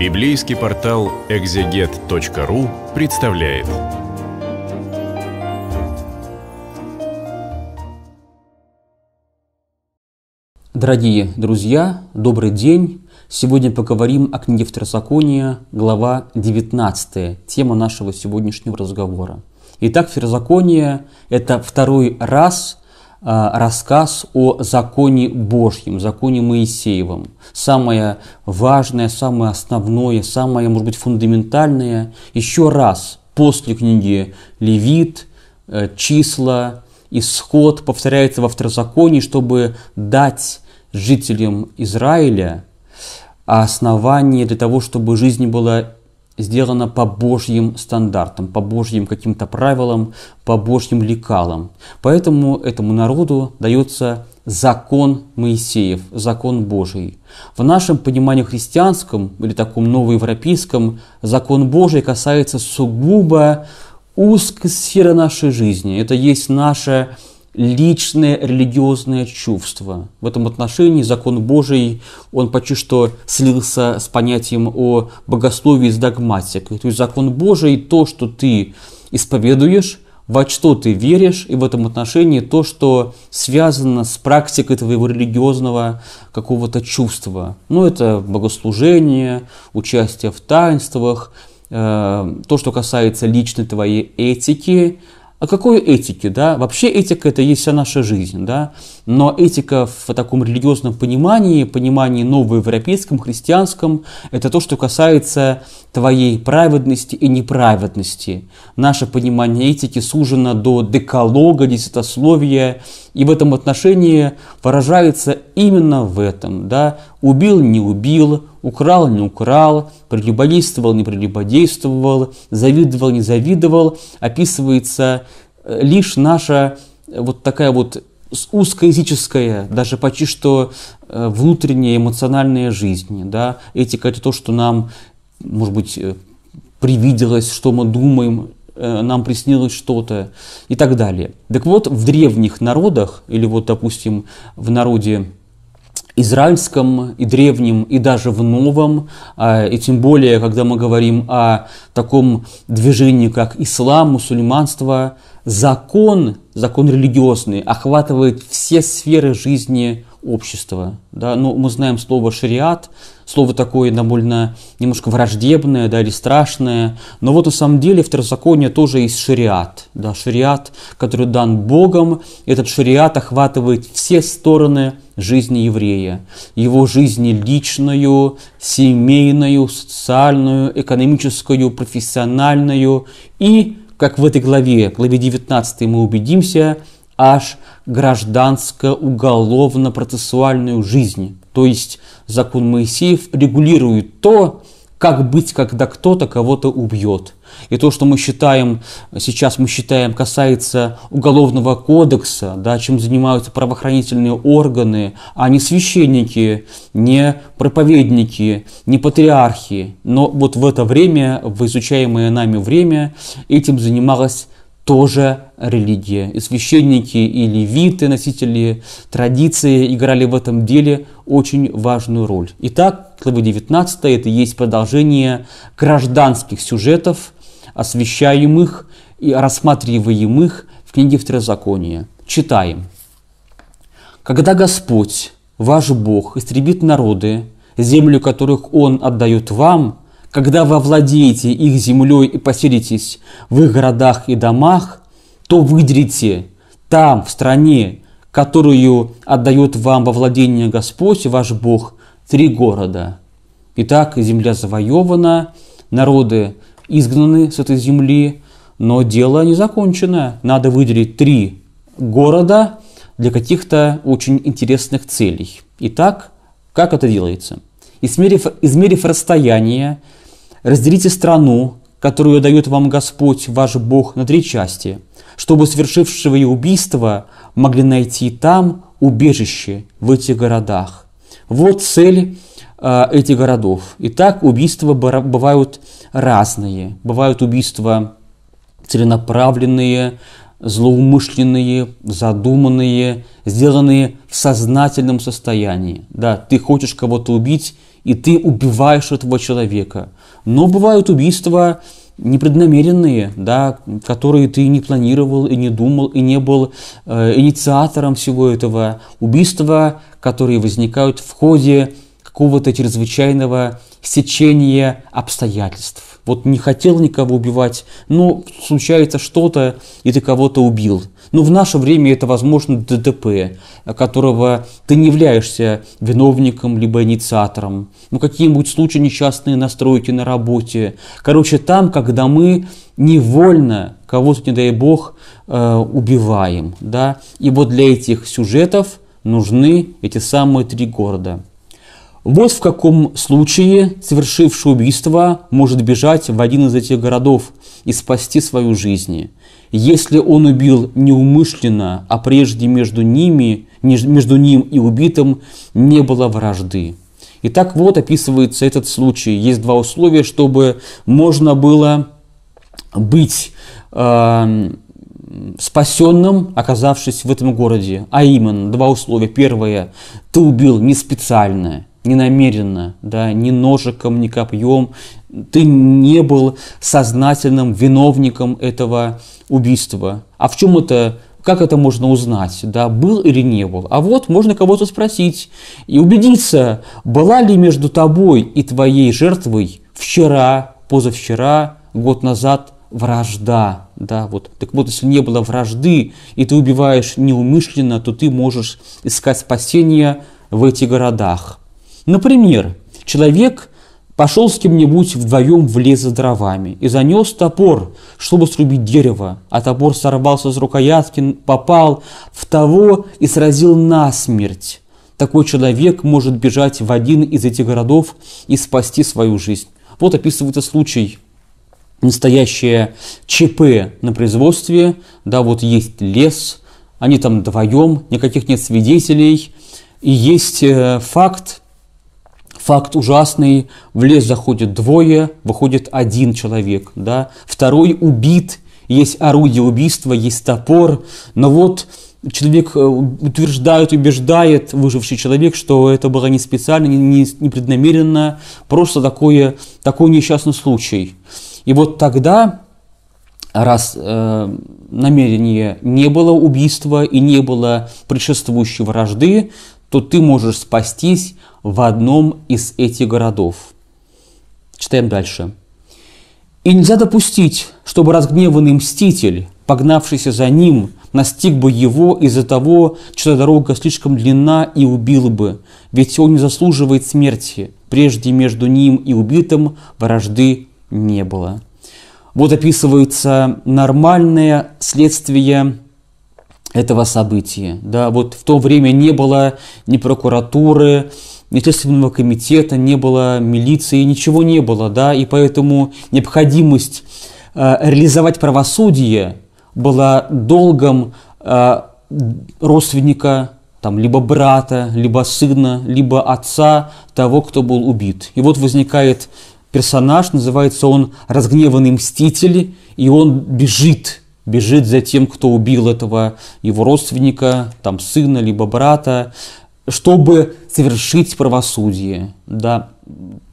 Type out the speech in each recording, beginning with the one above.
Библейский портал экзегет.ру представляет. Дорогие друзья, добрый день! Сегодня поговорим о книге Второзакония, глава 19, тема нашего сегодняшнего разговора. Итак, Второзаконие – это второй раз а, рассказ о законе Божьем, законе Моисеевом. Самое важное, самое основное, самое, может быть, фундаментальное еще раз после книги Левит, э, числа, исход повторяется во второзаконии, чтобы дать жителям Израиля основание для того, чтобы жизнь была сделано по Божьим стандартам, по Божьим каким-то правилам, по Божьим лекалам. Поэтому этому народу дается закон Моисеев, закон Божий. В нашем понимании христианском или таком новоевропейском закон Божий касается сугубо узкой сферы нашей жизни. Это есть наше личное религиозное чувство. В этом отношении закон Божий, он почти что слился с понятием о богословии с догматикой. То есть закон Божий – то, что ты исповедуешь, во что ты веришь, и в этом отношении то, что связано с практикой твоего религиозного какого-то чувства. Ну, это богослужение, участие в таинствах, э, то, что касается личной твоей этики – о а какой этике, да? Вообще этика – это есть вся наша жизнь, да? Но этика в таком религиозном понимании, понимании новоевропейском, христианском, это то, что касается твоей праведности и неправедности. Наше понимание этики сужено до деколога, десятословия, и в этом отношении выражается именно в этом. Да? Убил, не убил, украл, не украл, прелюбодействовал, не прелюбодействовал, завидовал, не завидовал. Описывается э, лишь наша вот такая вот узкоязическая, даже почти что э, внутренняя эмоциональная жизнь. Да? Этика – это то, что нам, может быть, э, привиделось, что мы думаем, э, нам приснилось что-то и так далее. Так вот, в древних народах, или вот, допустим, в народе израильском и древнем, и даже в новом, а, и тем более, когда мы говорим о таком движении, как ислам, мусульманство, закон закон религиозный, охватывает все сферы жизни общества. Да? Ну, мы знаем слово шариат, слово такое довольно немножко враждебное да, или страшное, но вот на самом деле второзаконие тоже есть шариат. Да? Шариат, который дан Богом, этот шариат охватывает все стороны жизни еврея, его жизни личную, семейную, социальную, экономическую, профессиональную и как в этой главе, главе 19 мы убедимся, аж гражданско-уголовно-процессуальную жизнь. То есть закон Моисеев регулирует то, как быть, когда кто-то кого-то убьет – и то, что мы считаем, сейчас мы считаем, касается уголовного кодекса, да, чем занимаются правоохранительные органы, а не священники, не проповедники, не патриархи. Но вот в это время, в изучаемое нами время, этим занималась тоже религия. И священники, и левиты, носители традиции, играли в этом деле очень важную роль. Итак, глава 19 это есть продолжение гражданских сюжетов освещаемых и рассматриваемых в книге Второзакония. Читаем. «Когда Господь, ваш Бог, истребит народы, землю которых Он отдает вам, когда вы овладеете их землей и поселитесь в их городах и домах, то выдрите там, в стране, которую отдает вам во владение Господь, ваш Бог, три города. Итак, земля завоевана, народы изгнаны с этой земли, но дело не закончено. Надо выделить три города для каких-то очень интересных целей. Итак, как это делается? Измерив, измерив расстояние, разделите страну, которую дает вам Господь, ваш Бог, на три части, чтобы совершившего ее убийство могли найти там убежище в этих городах. Вот цель Э, этих городов. Итак, убийства бывают разные. Бывают убийства целенаправленные, злоумышленные, задуманные, сделанные в сознательном состоянии. Да, ты хочешь кого-то убить, и ты убиваешь этого человека. Но бывают убийства непреднамеренные, да, которые ты не планировал и не думал, и не был э, инициатором всего этого. Убийства, которые возникают в ходе какого-то чрезвычайного сечения обстоятельств. Вот не хотел никого убивать, но случается что-то, и ты кого-то убил. Но в наше время это, возможно, ДТП, которого ты не являешься виновником либо инициатором. Ну, какие-нибудь случаи несчастные настройки на работе. Короче, там, когда мы невольно кого-то, не дай бог, э, убиваем. Да? И вот для этих сюжетов нужны эти самые три города – вот в каком случае совершивший убийство может бежать в один из этих городов и спасти свою жизнь. Если он убил неумышленно, а прежде между, ними, между ним и убитым не было вражды. И так вот описывается этот случай. Есть два условия, чтобы можно было быть э, спасенным, оказавшись в этом городе. А именно, два условия. Первое, ты убил не специально не намеренно, да, ни ножиком, ни копьем, ты не был сознательным виновником этого убийства. А в чем это как это можно узнать, да, был или не был. А вот можно кого-то спросить и убедиться, была ли между тобой и твоей жертвой вчера, позавчера, год назад вражда, да, вот. Так вот, если не было вражды, и ты убиваешь неумышленно, то ты можешь искать спасение в этих городах. Например, человек пошел с кем-нибудь вдвоем в лес за дровами и занес топор, чтобы срубить дерево, а топор сорвался с рукоятки, попал в того и сразил насмерть. Такой человек может бежать в один из этих городов и спасти свою жизнь. Вот описывается случай настоящее ЧП на производстве, да, вот есть лес, они там вдвоем, никаких нет свидетелей, и есть э, факт, Факт ужасный, в лес заходит двое, выходит один человек, да, второй убит, есть орудие убийства, есть топор, но вот человек э, утверждает, убеждает, выживший человек, что это было не специально, не, не, не преднамеренно, просто такое, такой несчастный случай. И вот тогда, раз э, намерения не было убийства и не было предшествующей вражды, то ты можешь спастись в одном из этих городов. Читаем дальше. «И нельзя допустить, чтобы разгневанный мститель, погнавшийся за ним, настиг бы его из-за того, что дорога слишком длинна и убил бы, ведь он не заслуживает смерти, прежде между ним и убитым вражды не было». Вот описывается нормальное следствие этого события. Да, вот в то время не было ни прокуратуры, ни Следственного комитета, не было милиции, ничего не было, да, и поэтому необходимость э, реализовать правосудие была долгом э, родственника, там, либо брата, либо сына, либо отца того, кто был убит. И вот возникает персонаж, называется он «Разгневанный мститель», и он бежит – бежит за тем, кто убил этого его родственника, там сына, либо брата, чтобы совершить правосудие. Да.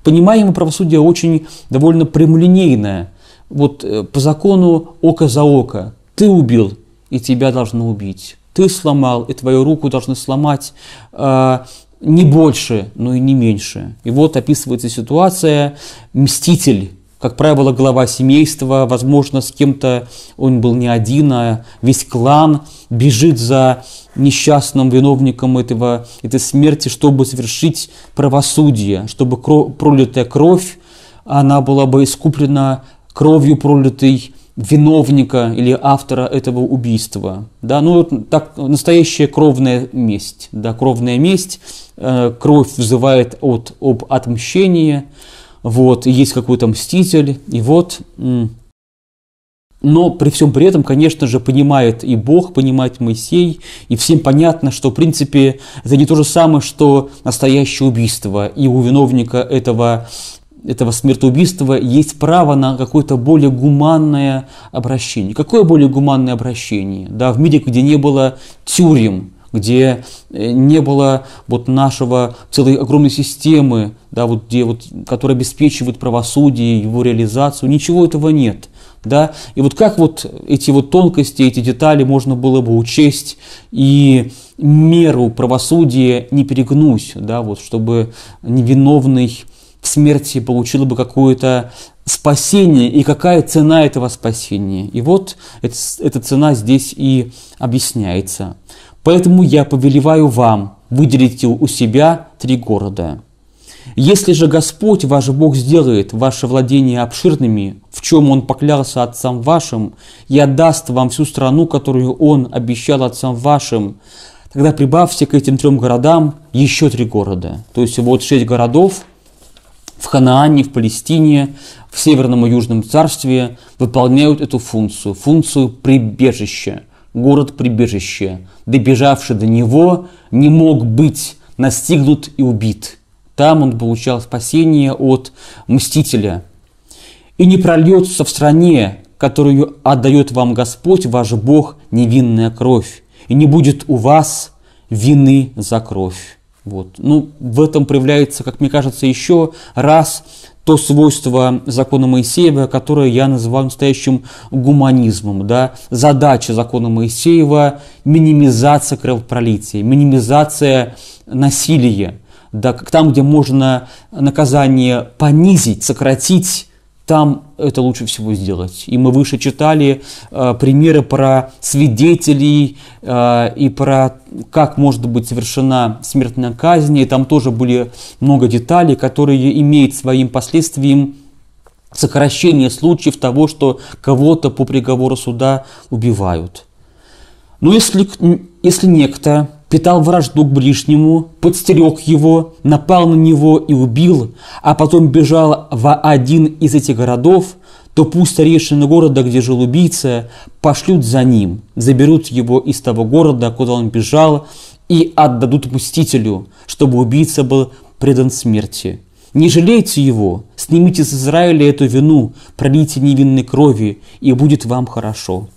Понимаемое правосудие очень довольно прямолинейное. Вот э, по закону око за око. Ты убил, и тебя должны убить. Ты сломал, и твою руку должны сломать э, не больше, но и не меньше. И вот описывается ситуация, мститель как правило, глава семейства, возможно, с кем-то он был не один, а весь клан бежит за несчастным виновником этого, этой смерти, чтобы совершить правосудие, чтобы кровь, пролитая кровь, она была бы искуплена кровью пролитой виновника или автора этого убийства. Да, ну, так, настоящая кровная месть. Да, кровная месть, э, кровь вызывает от, об отмщении, вот, и есть какой-то мститель, и вот... Но при всем при этом, конечно же, понимает и Бог, понимает Моисей, и всем понятно, что, в принципе, это не то же самое, что настоящее убийство, и у виновника этого этого смертоубийства есть право на какое-то более гуманное обращение. Какое более гуманное обращение? Да, в мире, где не было тюрем, где э, не было вот нашего целой огромной системы, да, вот где вот, которая обеспечивает правосудие, его реализацию, ничего этого нет. Да? И вот как вот эти вот тонкости, эти детали можно было бы учесть и меру правосудия не перегнусь, да, вот, чтобы невиновный в смерти получил бы какое-то спасение и какая цена этого спасения. И вот эта, эта цена здесь и объясняется. Поэтому я повелеваю вам, выделить у себя три города. Если же Господь, ваш Бог, сделает ваши владения обширными, в чем Он поклялся отцам вашим, и отдаст вам всю страну, которую Он обещал отцам вашим, тогда прибавьте к этим трем городам еще три города. То есть вот шесть городов в Ханаане, в Палестине, в Северном и Южном царстве выполняют эту функцию, функцию прибежища город-прибежище, добежавший до него, не мог быть настигнут и убит. Там он получал спасение от мстителя. И не прольется в стране, которую отдает вам Господь, ваш Бог, невинная кровь, и не будет у вас вины за кровь. Вот. Ну, в этом проявляется, как мне кажется, еще раз то свойство закона Моисеева, которое я называю настоящим гуманизмом. Да? Задача закона Моисеева – минимизация кровопролития, минимизация насилия. Да, там, где можно наказание понизить, сократить, там это лучше всего сделать. И мы выше читали э, примеры про свидетелей э, и про как может быть совершена смертная казнь. И там тоже были много деталей, которые имеют своим последствием сокращение случаев того, что кого-то по приговору суда убивают. Но если, если некто питал вражду к ближнему, подстерег его, напал на него и убил, а потом бежал в один из этих городов, то пусть старейшины города, где жил убийца, пошлют за ним, заберут его из того города, куда он бежал, и отдадут мстителю, чтобы убийца был предан смерти. Не жалейте его, снимите с Израиля эту вину, пролейте невинной крови, и будет вам хорошо.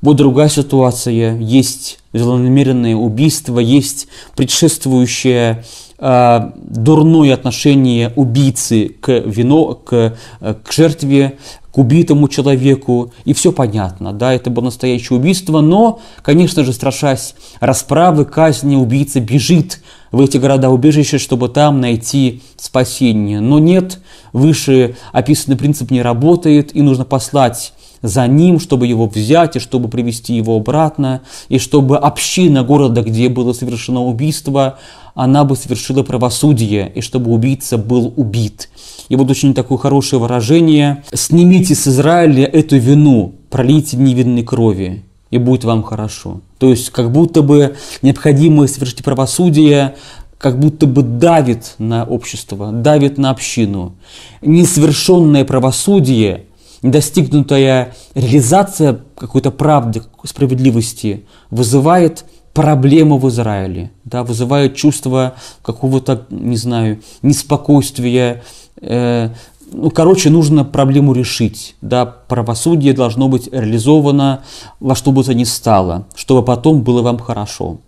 Вот другая ситуация. Есть злонамеренные убийства, есть предшествующее э, дурное отношение убийцы к вино, к, к жертве, к убитому человеку. И все понятно, да, это было настоящее убийство, но, конечно же, страшась расправы, казни, убийца бежит в эти города-убежища, чтобы там найти спасение. Но нет, выше описанный принцип не работает, и нужно послать за ним, чтобы его взять и чтобы привести его обратно, и чтобы община города, где было совершено убийство, она бы совершила правосудие, и чтобы убийца был убит. И вот очень такое хорошее выражение «снимите с Израиля эту вину, пролейте невинной крови, и будет вам хорошо». То есть как будто бы необходимо совершить правосудие, как будто бы давит на общество, давит на общину. Несовершенное правосудие – достигнутая реализация какой-то правды, справедливости вызывает проблемы в Израиле, да, вызывает чувство какого-то, не знаю, неспокойствия. Э, ну, короче, нужно проблему решить. Да, правосудие должно быть реализовано во что бы то ни стало, чтобы потом было вам хорошо.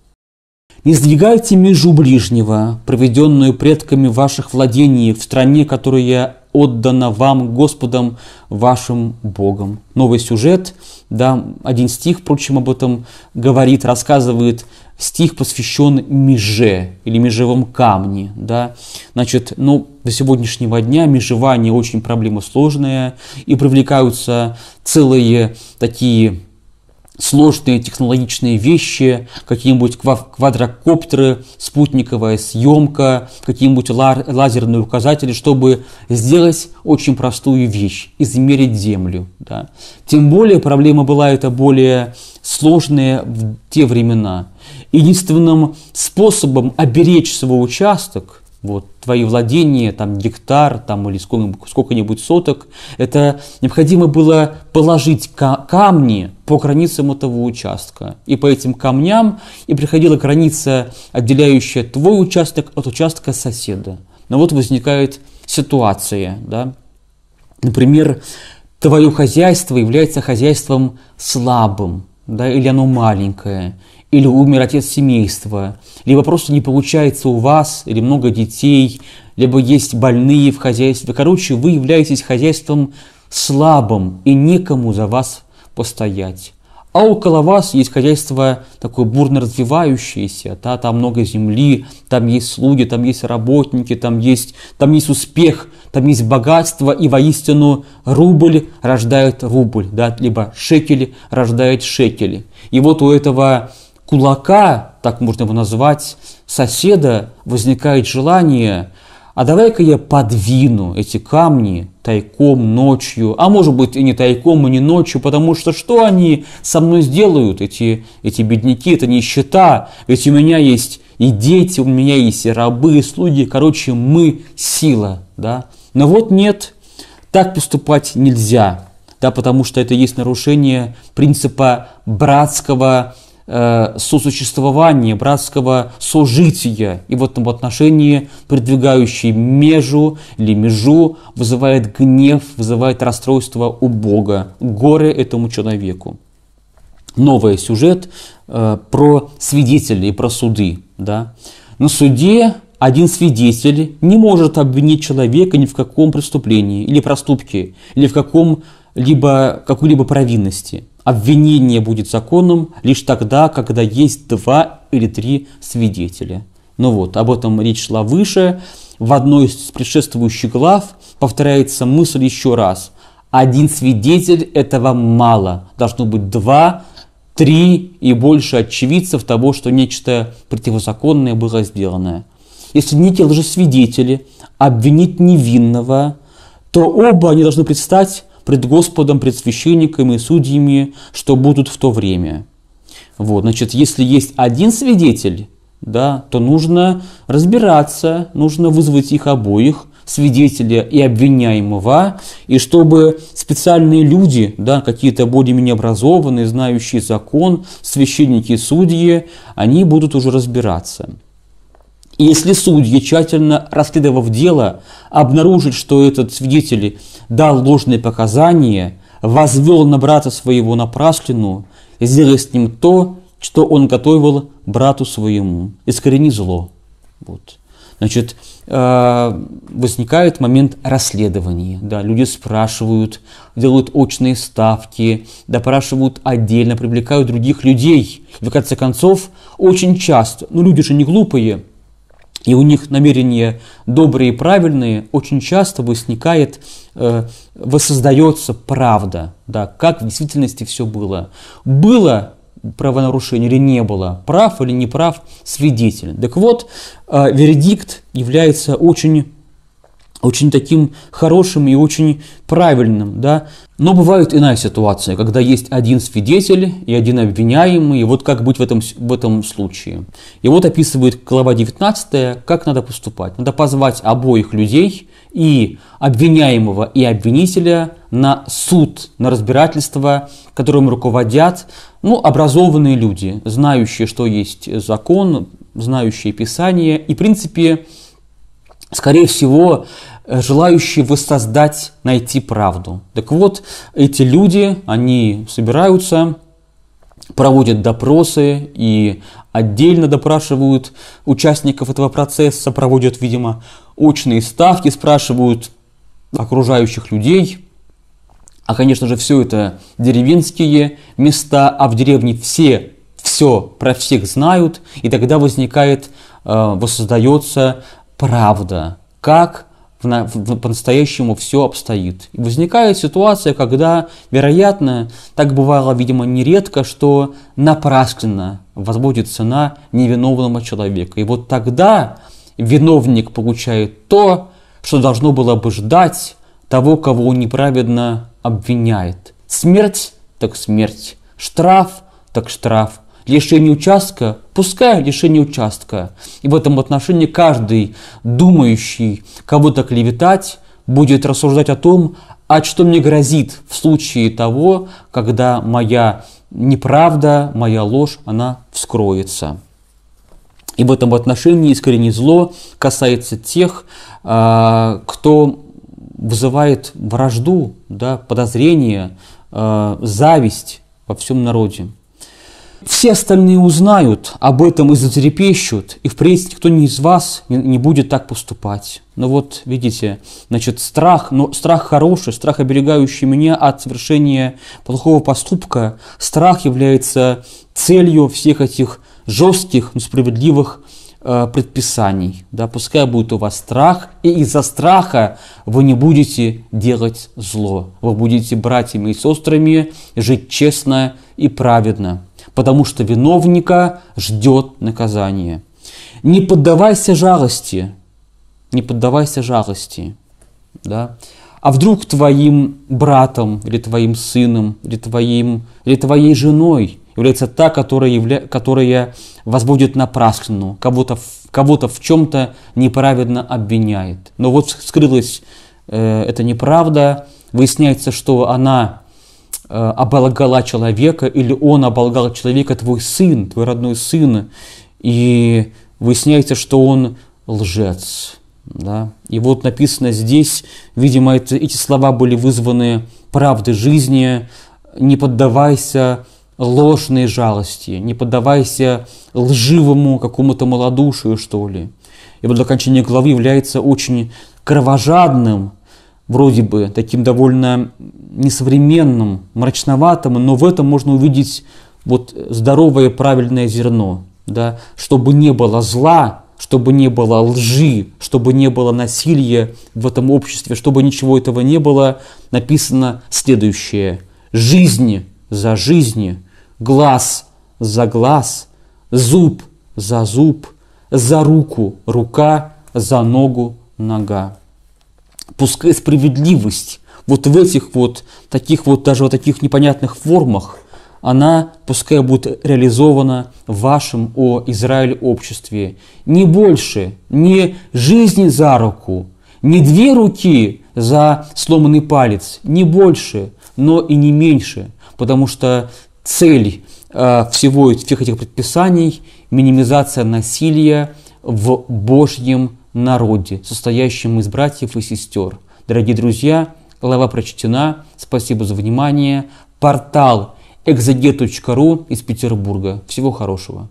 Не сдвигайте межу ближнего, проведенную предками ваших владений в стране, которую я отдана вам Господом вашим Богом. Новый сюжет, да, один стих, впрочем, об этом говорит, рассказывает. Стих посвящен меже или межевом камне, да. Значит, ну, до сегодняшнего дня межевание очень проблема сложная, и привлекаются целые такие сложные технологичные вещи, какие-нибудь квадрокоптеры, спутниковая съемка, какие-нибудь лазерные указатели, чтобы сделать очень простую вещь – измерить Землю. Да. Тем более проблема была это более сложная в те времена. Единственным способом оберечь свой участок вот, твои владения, там, гектар, там, или сколько-нибудь соток, это необходимо было положить камни по границам этого участка. И по этим камням и приходила граница, отделяющая твой участок от участка соседа. Но вот возникает ситуация, да, например, твое хозяйство является хозяйством слабым, да, или оно маленькое, или умер отец семейства, либо просто не получается у вас, или много детей, либо есть больные в хозяйстве. Короче, вы являетесь хозяйством слабым, и некому за вас постоять. А около вас есть хозяйство такое бурно развивающееся, да, там много земли, там есть слуги, там есть работники, там есть, там есть успех, там есть богатство, и воистину рубль рождает рубль, да, либо шекель рождает шекели. И вот у этого кулака, так можно его назвать, соседа возникает желание, а давай-ка я подвину эти камни тайком ночью, а может быть и не тайком, и не ночью, потому что что они со мной сделают, эти, эти бедняки, это нищета, ведь у меня есть и дети, у меня есть и рабы, и слуги, короче, мы сила, да. Но вот нет, так поступать нельзя, да, потому что это есть нарушение принципа братского Э, сосуществования, братского сожития. И в этом отношении продвигающий межу или межу вызывает гнев, вызывает расстройство у Бога, горе этому человеку. Новый сюжет э, про свидетелей, про суды. Да? На суде один свидетель не может обвинить человека ни в каком преступлении или проступке, или в каком-либо какой-либо провинности – Обвинение будет законным лишь тогда, когда есть два или три свидетеля. Ну вот, об этом речь шла выше. В одной из предшествующих глав повторяется мысль еще раз. Один свидетель этого мало. Должно быть два, три и больше очевидцев того, что нечто противозаконное было сделано. Если некие лжесвидетели обвинить невинного, то оба они должны предстать пред Господом, пред священниками и судьями, что будут в то время. Вот, значит, если есть один свидетель, да, то нужно разбираться, нужно вызвать их обоих, свидетеля и обвиняемого, и чтобы специальные люди, да, какие-то более-менее образованные, знающие закон, священники и судьи, они будут уже разбираться. И если судьи, тщательно расследовав дело, обнаружит, что этот свидетель дал ложные показания, возвел на брата своего напраслину, и сделай с ним то, что он готовил брату своему. Искорени зло. Вот. Значит, э, возникает момент расследования. Да, люди спрашивают, делают очные ставки, допрашивают отдельно, привлекают других людей. И в конце концов, очень часто, ну люди же не глупые, и у них намерения добрые и правильные, очень часто возникает, э, воссоздается правда, да, как в действительности все было. Было правонарушение или не было, прав или не прав свидетель. Так вот, э, вердикт является очень очень таким хорошим и очень правильным, да, но бывают иная ситуация, когда есть один свидетель и один обвиняемый, и вот как быть в этом, в этом случае. И вот описывает глава 19, как надо поступать. Надо позвать обоих людей, и обвиняемого, и обвинителя на суд, на разбирательство, которым руководят ну, образованные люди, знающие, что есть закон, знающие Писание, и, в принципе, скорее всего, желающие воссоздать, найти правду. Так вот, эти люди, они собираются, проводят допросы и отдельно допрашивают участников этого процесса, проводят, видимо, очные ставки, спрашивают окружающих людей. А, конечно же, все это деревенские места, а в деревне все все про всех знают, и тогда возникает, э, воссоздается правда, как по-настоящему все обстоит. И возникает ситуация, когда, вероятно, так бывало, видимо, нередко, что напрасно возбудится на невиновного человека. И вот тогда виновник получает то, что должно было бы ждать того, кого он неправедно обвиняет. Смерть так смерть, штраф так штраф, лишение участка, пускай лишение участка. И в этом отношении каждый думающий кого-то клеветать будет рассуждать о том, а что мне грозит в случае того, когда моя неправда, моя ложь, она вскроется. И в этом отношении искреннее зло касается тех, а, кто вызывает вражду, да, подозрение, а, зависть во всем народе. Все остальные узнают об этом и затрепещут, и впредь никто из вас не будет так поступать. Но вот, видите, значит, страх, но страх хороший, страх, оберегающий меня от совершения плохого поступка, страх является целью всех этих жестких, но справедливых э, предписаний. Да, пускай будет у вас страх, и из-за страха вы не будете делать зло. Вы будете братьями и сестрами, жить честно и праведно потому что виновника ждет наказание. Не поддавайся жалости, не поддавайся жалости, да. А вдруг твоим братом, или твоим сыном, или, твоим, или твоей женой является та, которая, явля... которая возводит напраслину, кого-то кого то в чем-то неправедно обвиняет. Но вот скрылась э, эта неправда, выясняется, что она Э, оболгала человека, или он оболгал человека, твой сын, твой родной сын, и выясняется, что он лжец. Да? И вот написано здесь, видимо, это, эти слова были вызваны правдой жизни, не поддавайся ложной жалости, не поддавайся лживому какому-то малодушию, что ли. И вот окончание главы является очень кровожадным, вроде бы таким довольно несовременным, мрачноватым, но в этом можно увидеть вот здоровое правильное зерно, да, чтобы не было зла, чтобы не было лжи, чтобы не было насилия в этом обществе, чтобы ничего этого не было, написано следующее. Жизнь за жизнь, глаз за глаз, зуб за зуб, за руку рука, за ногу нога пускай справедливость вот в этих вот таких вот даже вот таких непонятных формах, она пускай будет реализована в вашем о Израиль обществе. Не больше, не жизни за руку, не две руки за сломанный палец, не больше, но и не меньше, потому что цель э, всего всех этих предписаний – минимизация насилия в Божьем народе, состоящем из братьев и сестер. Дорогие друзья, глава прочтена. Спасибо за внимание. Портал exeget.ru из Петербурга. Всего хорошего.